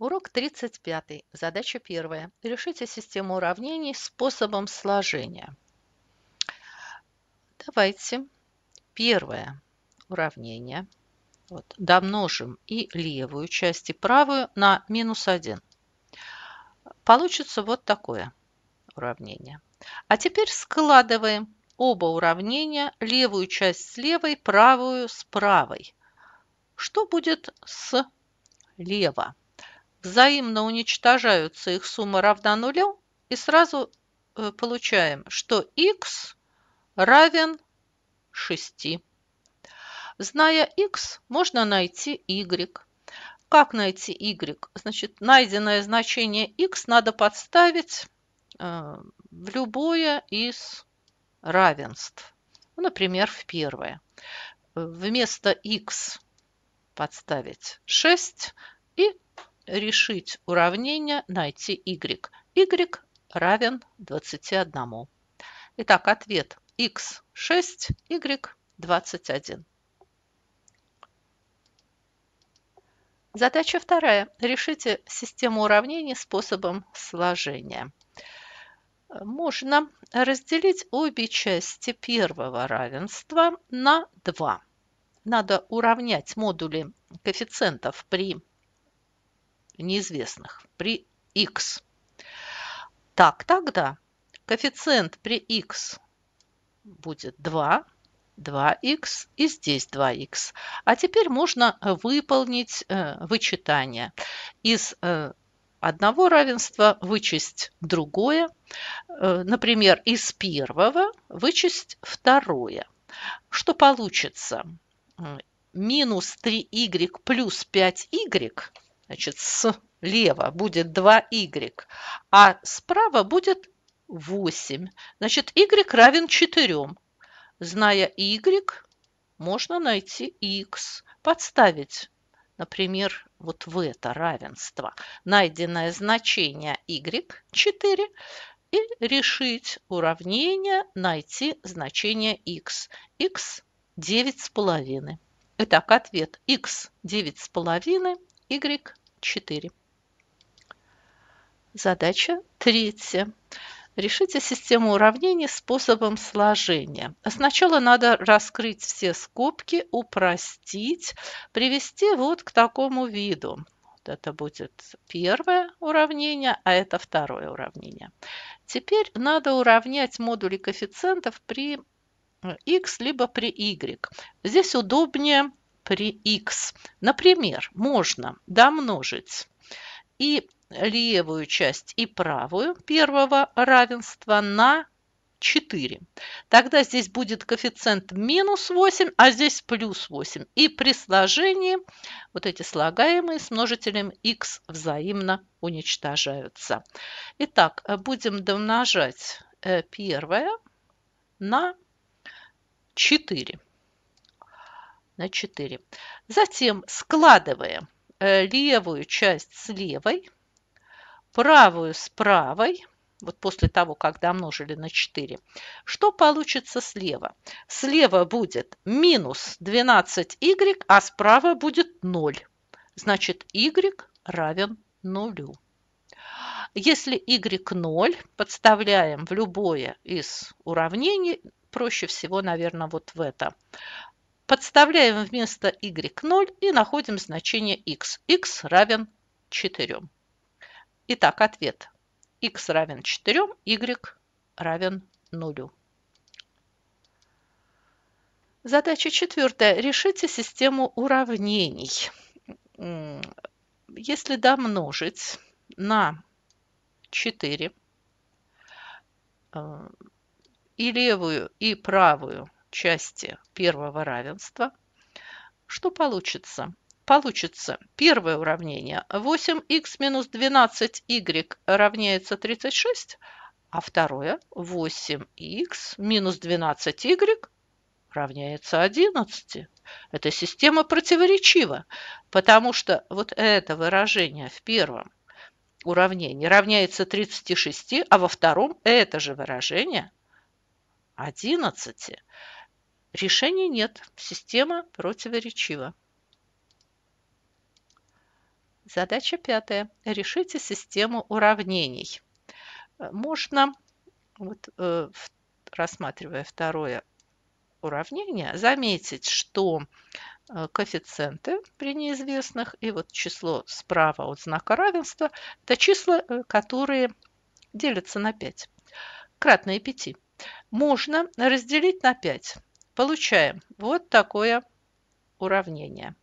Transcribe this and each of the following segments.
Урок 35. Задача 1. Решите систему уравнений способом сложения. Давайте первое уравнение. Вот, домножим и левую часть, и правую на минус 1. Получится вот такое уравнение. А теперь складываем оба уравнения, левую часть с левой, правую с правой. Что будет с лево? взаимно уничтожаются, их сумма равна нулю, и сразу э, получаем, что x равен 6. Зная x, можно найти y. Как найти y? Значит, найденное значение x надо подставить э, в любое из равенств. Ну, например, в первое. Э, вместо x подставить 6 и решить уравнение найти y. y равен 21. Итак, ответ x 6, y 21. Задача вторая. Решите систему уравнений способом сложения. Можно разделить обе части первого равенства на 2. Надо уравнять модули коэффициентов при неизвестных при x. Так, тогда коэффициент при x будет 2, 2х и здесь 2х. А теперь можно выполнить э, вычитание. Из э, одного равенства вычесть другое. Э, например, из первого вычесть второе. Что получится? Минус 3y плюс 5y Значит, слева будет 2y, а справа будет 8. Значит, y равен 4. Зная y, можно найти x, подставить, например, вот в это равенство. Найденное значение y 4 и решить уравнение, найти значение x. x 9,5. Итак, ответ x 9,5, y 4. Задача третья. Решите систему уравнений способом сложения. Сначала надо раскрыть все скобки, упростить, привести вот к такому виду. Вот это будет первое уравнение, а это второе уравнение. Теперь надо уравнять модули коэффициентов при x э, либо при y. Здесь удобнее при x. Например, можно домножить и левую часть, и правую первого равенства на 4. Тогда здесь будет коэффициент минус 8, а здесь плюс 8. И при сложении вот эти слагаемые с множителем x взаимно уничтожаются. Итак, будем домножать э, первое на 4 на 4. Затем складываем э, левую часть с левой, правую с правой, вот после того, как домножили на 4, что получится слева? Слева будет минус 12y, а справа будет 0. Значит, y равен 0. Если y 0, подставляем в любое из уравнений, проще всего, наверное, вот в это. Подставляем вместо y 0 и находим значение x. x равен 4. Итак, ответ. x равен 4, y равен 0. Задача четвертая. Решите систему уравнений. Если домножить на 4 э, и левую, и правую части первого равенства, что получится? Получится первое уравнение 8х минус 12y равняется 36, а второе 8х минус 12y равняется 11. Эта система противоречива, потому что вот это выражение в первом уравнении равняется 36, а во втором это же выражение 11. Решений нет. Система противоречива. Задача пятая. Решите систему уравнений. Э, можно, вот, э, рассматривая второе уравнение, заметить, что э, коэффициенты при неизвестных и вот число справа от знака равенства – это числа, которые делятся на 5, кратные 5. Можно разделить на 5. Получаем вот такое уравнение.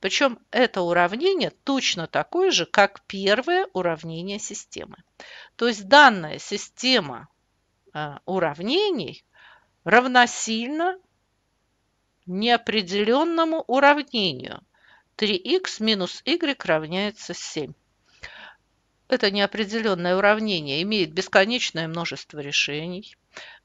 Причем это уравнение точно такое же, как первое уравнение системы. То есть данная система э, уравнений равносильно неопределенному уравнению. 3х минус y равняется 7. Это неопределенное уравнение имеет бесконечное множество решений.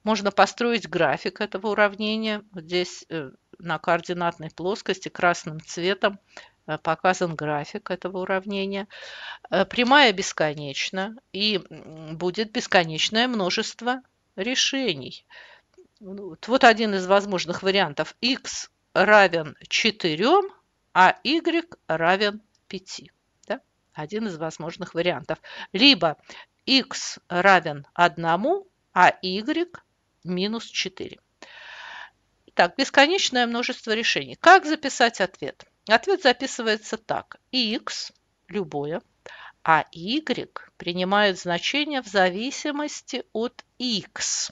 Можно построить график этого уравнения. Здесь э, на координатной плоскости красным цветом э, показан график этого уравнения. Э, прямая бесконечна и будет бесконечное множество решений. Ну вот один из возможных вариантов. x равен 4, а y равен 5 один из возможных вариантов. Либо x равен 1, а y минус 4. Так, бесконечное множество решений. Как записать ответ? Ответ записывается так. x, любое, а y принимают значение в зависимости от x.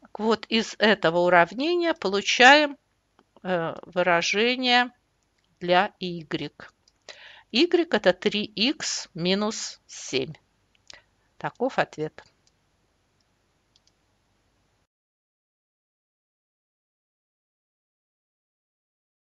Так вот, из этого уравнения получаем э, выражение для y y это 3x минус 7. Таков ответ.